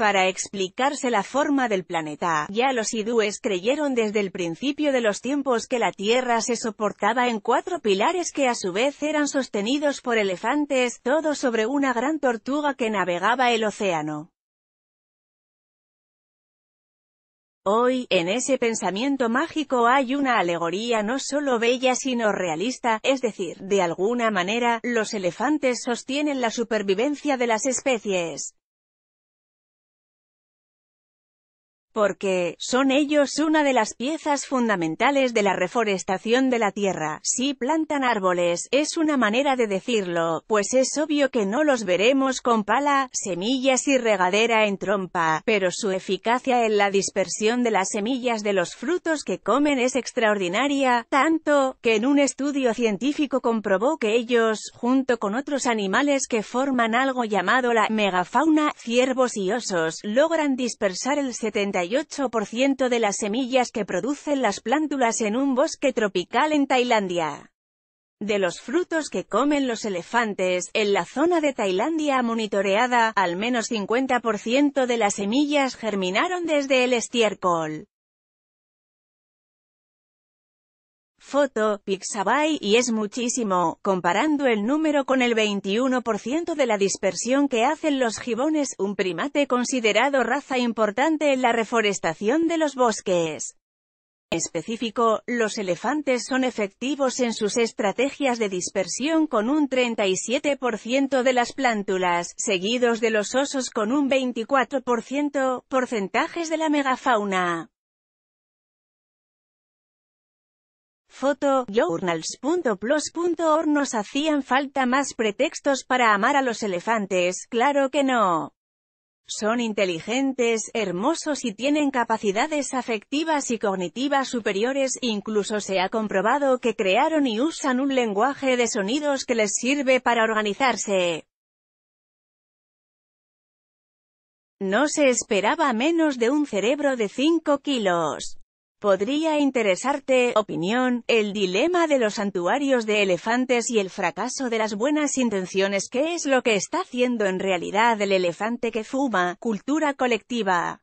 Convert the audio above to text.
Para explicarse la forma del planeta, ya los hidúes creyeron desde el principio de los tiempos que la Tierra se soportaba en cuatro pilares que a su vez eran sostenidos por elefantes, todos sobre una gran tortuga que navegaba el océano. Hoy, en ese pensamiento mágico hay una alegoría no solo bella sino realista, es decir, de alguna manera, los elefantes sostienen la supervivencia de las especies. porque son ellos una de las piezas fundamentales de la reforestación de la tierra. Si plantan árboles, es una manera de decirlo, pues es obvio que no los veremos con pala, semillas y regadera en trompa, pero su eficacia en la dispersión de las semillas de los frutos que comen es extraordinaria, tanto, que en un estudio científico comprobó que ellos, junto con otros animales que forman algo llamado la megafauna, ciervos y osos, logran dispersar el 70 98% de las semillas que producen las plántulas en un bosque tropical en Tailandia. De los frutos que comen los elefantes, en la zona de Tailandia monitoreada, al menos 50% de las semillas germinaron desde el estiércol. Foto, Pixabay, y es muchísimo, comparando el número con el 21% de la dispersión que hacen los gibones, un primate considerado raza importante en la reforestación de los bosques. Específico, los elefantes son efectivos en sus estrategias de dispersión con un 37% de las plántulas, seguidos de los osos con un 24%, porcentajes de la megafauna. Foto, Nos hacían falta más pretextos para amar a los elefantes, claro que no. Son inteligentes, hermosos y tienen capacidades afectivas y cognitivas superiores, incluso se ha comprobado que crearon y usan un lenguaje de sonidos que les sirve para organizarse. No se esperaba menos de un cerebro de 5 kilos. Podría interesarte, opinión, el dilema de los santuarios de elefantes y el fracaso de las buenas intenciones. ¿Qué es lo que está haciendo en realidad el elefante que fuma? Cultura colectiva.